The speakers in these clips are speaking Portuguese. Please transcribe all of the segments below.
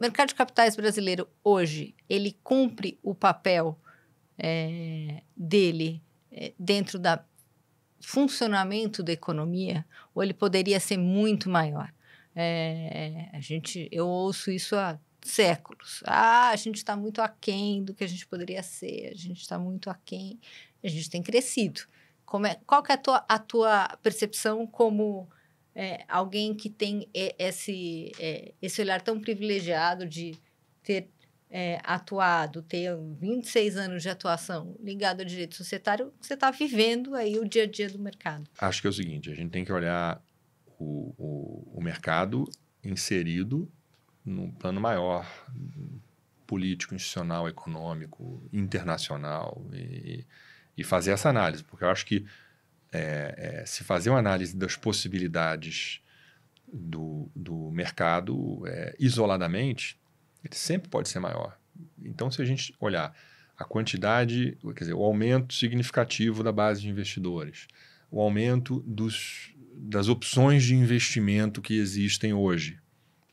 mercado de capitais brasileiro hoje, ele cumpre o papel é, dele é, dentro do funcionamento da economia, ou ele poderia ser muito maior? É, a gente, eu ouço isso há séculos. Ah, a gente está muito aquém do que a gente poderia ser, a gente está muito aquém, a gente tem crescido. Como é, qual que é a tua, a tua percepção como é, alguém que tem esse, é, esse olhar tão privilegiado de ter é, atuado, ter 26 anos de atuação ligado ao direito societário, você está vivendo aí o dia a dia do mercado. Acho que é o seguinte, a gente tem que olhar o, o, o mercado inserido no plano maior político, institucional, econômico, internacional e, e fazer essa análise, porque eu acho que é, é, se fazer uma análise das possibilidades do, do mercado é, isoladamente, ele sempre pode ser maior. Então, se a gente olhar a quantidade, quer dizer, o aumento significativo da base de investidores, o aumento dos, das opções de investimento que existem hoje,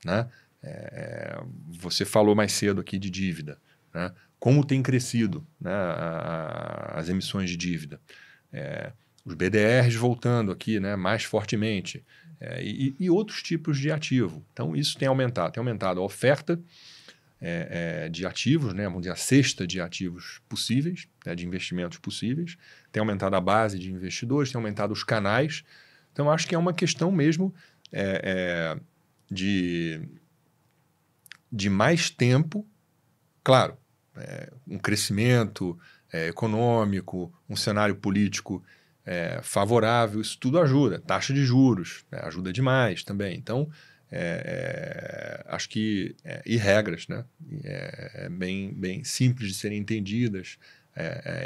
né? É, é você falou mais cedo aqui de dívida, né? Como tem crescido né, a, a, as emissões de dívida? É, os BDRs voltando aqui né, mais fortemente é, e, e, outros tipos de ativo. Então, isso tem aumentado. Tem aumentado a oferta é, é, de ativos, né, vamos dizer, a cesta de ativos possíveis, né, de investimentos possíveis, tem aumentado a base de investidores, tem aumentado os canais. Então, acho que é uma questão mesmo é, é, de, de mais tempo, claro, é, um crescimento econômico, um cenário político é, favorável, isso tudo ajuda. Taxa de juros né, ajuda demais também. Então, é, é, acho que é, e regras, né? É, é bem, bem simples de serem entendidas,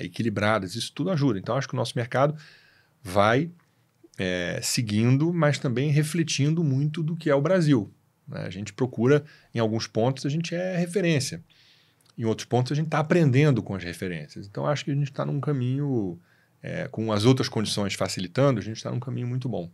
equilibradas, isso tudo ajuda. Então, acho que o nosso mercado vai seguindo, mas também refletindo muito do que é o Brasil. Né? A gente procura, em alguns pontos, a gente é referência. Em outros pontos, a gente está aprendendo com as referências. Então, acho que a gente está num caminho é, com as outras condições facilitando, a gente está num caminho muito bom.